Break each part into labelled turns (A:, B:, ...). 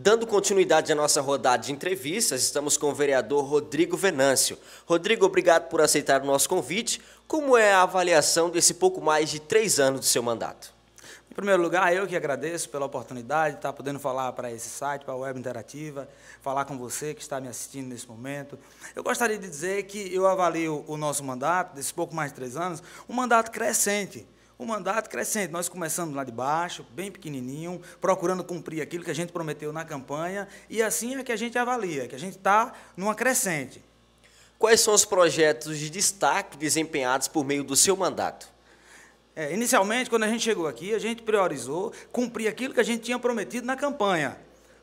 A: Dando continuidade à nossa rodada de entrevistas, estamos com o vereador Rodrigo Venâncio. Rodrigo, obrigado por aceitar o nosso convite. Como é a avaliação desse pouco mais de três anos do seu mandato?
B: Em primeiro lugar, eu que agradeço pela oportunidade de estar podendo falar para esse site, para a Web Interativa, falar com você que está me assistindo nesse momento. Eu gostaria de dizer que eu avalio o nosso mandato, desse pouco mais de três anos, um mandato crescente o mandato crescente. Nós começamos lá de baixo, bem pequenininho, procurando cumprir aquilo que a gente prometeu na campanha, e assim é que a gente avalia, que a gente está numa crescente.
A: Quais são os projetos de destaque desempenhados por meio do seu mandato?
B: É, inicialmente, quando a gente chegou aqui, a gente priorizou cumprir aquilo que a gente tinha prometido na campanha.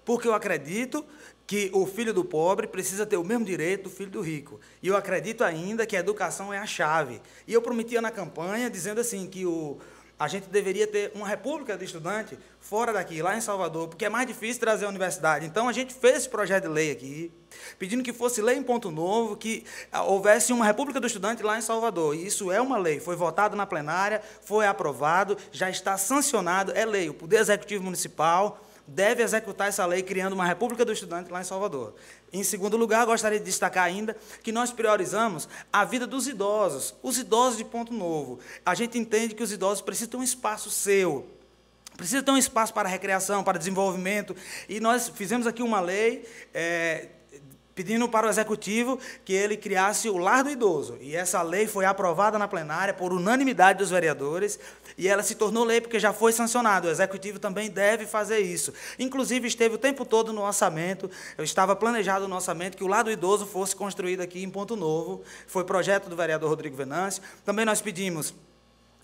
B: Porque eu acredito que o filho do pobre precisa ter o mesmo direito do filho do rico. E eu acredito ainda que a educação é a chave. E eu prometia na campanha dizendo assim que o a gente deveria ter uma república de estudante fora daqui, lá em Salvador, porque é mais difícil trazer a universidade. Então a gente fez esse projeto de lei aqui, pedindo que fosse lei em ponto novo, que ah, houvesse uma república do estudante lá em Salvador. E isso é uma lei, foi votado na plenária, foi aprovado, já está sancionado, é lei. O Poder Executivo Municipal deve executar essa lei criando uma República do Estudante lá em Salvador. Em segundo lugar, gostaria de destacar ainda que nós priorizamos a vida dos idosos, os idosos de Ponto Novo. A gente entende que os idosos precisam ter um espaço seu, precisam ter um espaço para recreação, para desenvolvimento, e nós fizemos aqui uma lei. É, pedindo para o executivo que ele criasse o lar do idoso. E essa lei foi aprovada na plenária por unanimidade dos vereadores e ela se tornou lei porque já foi sancionada. O executivo também deve fazer isso. Inclusive esteve o tempo todo no orçamento, eu estava planejado no orçamento que o lar do idoso fosse construído aqui em Ponto Novo. Foi projeto do vereador Rodrigo Venâncio. Também nós pedimos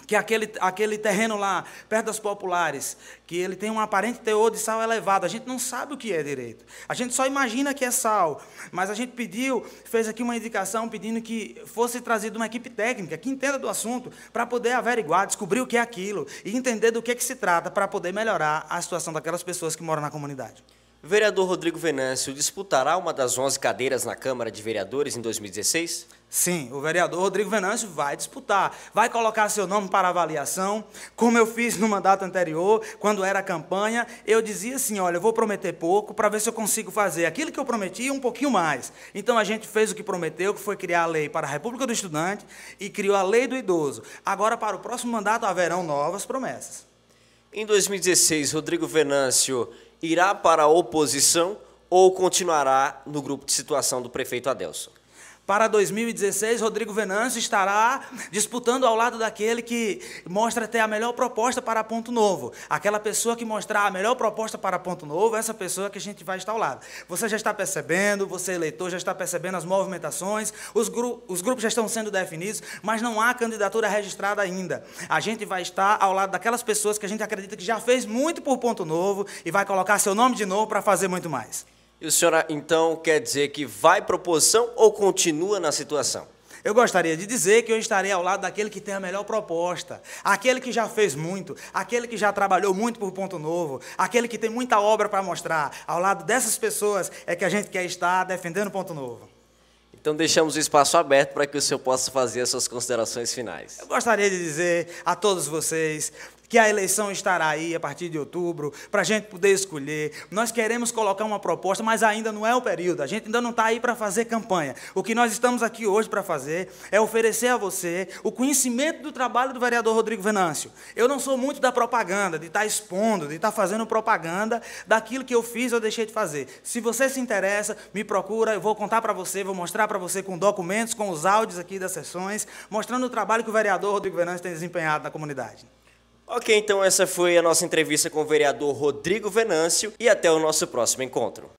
B: que aquele, aquele terreno lá, perto das populares, que ele tem um aparente teor de sal elevado, a gente não sabe o que é direito. A gente só imagina que é sal, mas a gente pediu, fez aqui uma indicação pedindo que fosse trazida uma equipe técnica que entenda do assunto para poder averiguar, descobrir o que é aquilo e entender do que, é que se trata para poder melhorar a situação daquelas pessoas que moram na comunidade.
A: Vereador Rodrigo Venâncio disputará uma das 11 cadeiras na Câmara de Vereadores em 2016?
B: Sim, o vereador Rodrigo Venâncio vai disputar, vai colocar seu nome para avaliação, como eu fiz no mandato anterior, quando era campanha, eu dizia assim, olha, eu vou prometer pouco para ver se eu consigo fazer aquilo que eu prometi um pouquinho mais. Então a gente fez o que prometeu, que foi criar a lei para a República do Estudante e criou a lei do idoso. Agora para o próximo mandato haverão novas promessas.
A: Em 2016, Rodrigo Venâncio irá para a oposição ou continuará no grupo de situação do prefeito Adelson?
B: Para 2016, Rodrigo Venâncio estará disputando ao lado daquele que mostra ter a melhor proposta para Ponto Novo. Aquela pessoa que mostrar a melhor proposta para Ponto Novo, essa pessoa que a gente vai estar ao lado. Você já está percebendo, você eleitor já está percebendo as movimentações, os, gru os grupos já estão sendo definidos, mas não há candidatura registrada ainda. A gente vai estar ao lado daquelas pessoas que a gente acredita que já fez muito por Ponto Novo e vai colocar seu nome de novo para fazer muito mais.
A: E o senhor, então, quer dizer que vai para oposição ou continua
B: na situação? Eu gostaria de dizer que eu estarei ao lado daquele que tem a melhor proposta, aquele que já fez muito, aquele que já trabalhou muito por Ponto Novo, aquele que tem muita obra para mostrar. Ao lado dessas pessoas é que a gente quer estar defendendo Ponto Novo.
A: Então deixamos o espaço aberto para que o senhor possa fazer as suas considerações finais.
B: Eu gostaria de dizer a todos vocês que a eleição estará aí a partir de outubro, para a gente poder escolher. Nós queremos colocar uma proposta, mas ainda não é o período, a gente ainda não está aí para fazer campanha. O que nós estamos aqui hoje para fazer é oferecer a você o conhecimento do trabalho do vereador Rodrigo Venâncio. Eu não sou muito da propaganda, de estar tá expondo, de estar tá fazendo propaganda daquilo que eu fiz ou deixei de fazer. Se você se interessa, me procura, eu vou contar para você, vou mostrar para você com documentos, com os áudios aqui das sessões, mostrando o trabalho que o vereador Rodrigo Venâncio tem desempenhado na comunidade.
A: Ok, então essa foi a nossa entrevista com o vereador Rodrigo Venâncio e até o nosso próximo encontro.